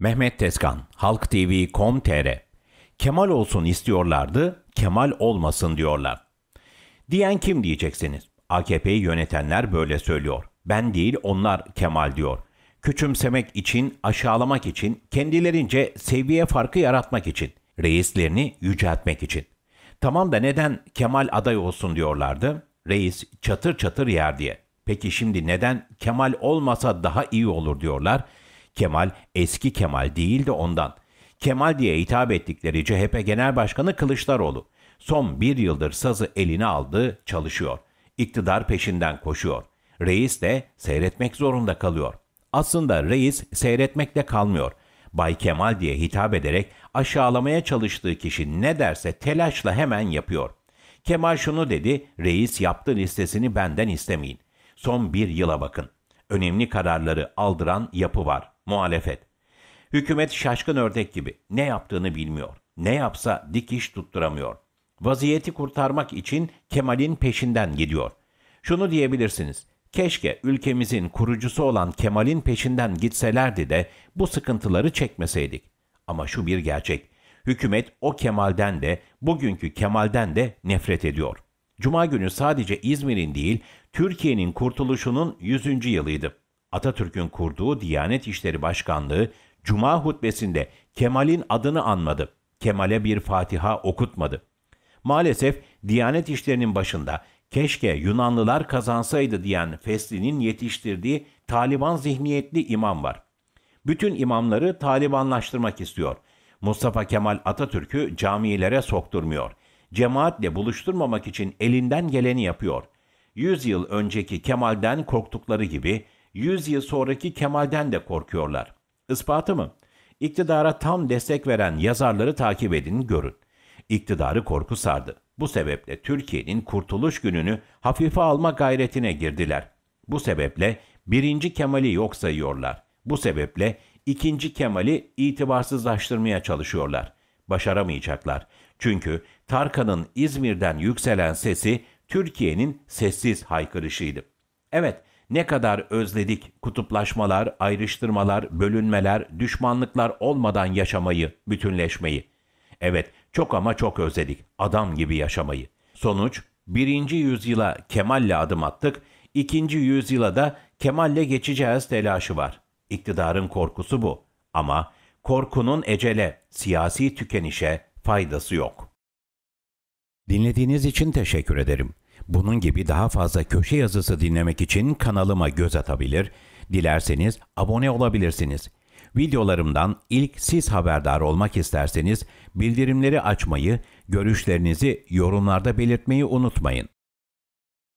Mehmet Tezkan, halktv.com.tr Kemal olsun istiyorlardı, Kemal olmasın diyorlar. Diyen kim diyeceksiniz? AKP'yi yönetenler böyle söylüyor. Ben değil onlar Kemal diyor. Küçümsemek için, aşağılamak için, kendilerince seviye farkı yaratmak için, reislerini yüceltmek için. Tamam da neden Kemal aday olsun diyorlardı? Reis çatır çatır yer diye. Peki şimdi neden Kemal olmasa daha iyi olur diyorlar? Kemal eski Kemal değil de ondan. Kemal diye hitap ettikleri CHP Genel Başkanı Kılıçdaroğlu. Son bir yıldır sazı eline aldı, çalışıyor. İktidar peşinden koşuyor. Reis de seyretmek zorunda kalıyor. Aslında reis seyretmekle kalmıyor. Bay Kemal diye hitap ederek aşağılamaya çalıştığı kişi ne derse telaşla hemen yapıyor. Kemal şunu dedi, reis yaptı listesini benden istemeyin. Son bir yıla bakın önemli kararları aldıran yapı var, muhalefet. Hükümet şaşkın ördek gibi ne yaptığını bilmiyor. Ne yapsa dikiş tutturamıyor. Vaziyeti kurtarmak için Kemal'in peşinden gidiyor. Şunu diyebilirsiniz. Keşke ülkemizin kurucusu olan Kemal'in peşinden gitselerdi de bu sıkıntıları çekmeseydik. Ama şu bir gerçek. Hükümet o Kemal'den de bugünkü Kemal'den de nefret ediyor.'' Cuma günü sadece İzmir'in değil, Türkiye'nin kurtuluşunun 100. yılıydı. Atatürk'ün kurduğu Diyanet İşleri Başkanlığı, Cuma hutbesinde Kemal'in adını anmadı. Kemal'e bir Fatiha okutmadı. Maalesef Diyanet İşleri'nin başında keşke Yunanlılar kazansaydı diyen Fesli'nin yetiştirdiği Taliban zihniyetli imam var. Bütün imamları Talibanlaştırmak istiyor. Mustafa Kemal Atatürk'ü camilere sokturmuyor cemaatle buluşturmamak için elinden geleni yapıyor. Yüzyıl önceki Kemal'den korktukları gibi yüzyıl sonraki Kemal'den de korkuyorlar. Ispatı mı? İktidara tam destek veren yazarları takip edin, görün. İktidarı korku sardı. Bu sebeple Türkiye'nin kurtuluş gününü hafife alma gayretine girdiler. Bu sebeple birinci Kemal'i yok sayıyorlar. Bu sebeple ikinci Kemal'i itibarsızlaştırmaya çalışıyorlar. Başaramayacaklar. Çünkü Tarkan'ın İzmir'den yükselen sesi Türkiye'nin sessiz haykırışıydı. Evet, ne kadar özledik kutuplaşmalar, ayrıştırmalar, bölünmeler, düşmanlıklar olmadan yaşamayı, bütünleşmeyi. Evet, çok ama çok özledik adam gibi yaşamayı. Sonuç, birinci yüzyıla Kemal'le adım attık, ikinci yüzyıla da Kemal'le geçeceğiz telaşı var. İktidarın korkusu bu. Ama korkunun ecele, siyasi tükenişe, faydası yok. Dinlediğiniz için teşekkür ederim. Bunun gibi daha fazla köşe yazısı dinlemek için kanalıma göz atabilir, dilerseniz abone olabilirsiniz. Videolarımdan ilk siz haberdar olmak isterseniz bildirimleri açmayı, görüşlerinizi yorumlarda belirtmeyi unutmayın.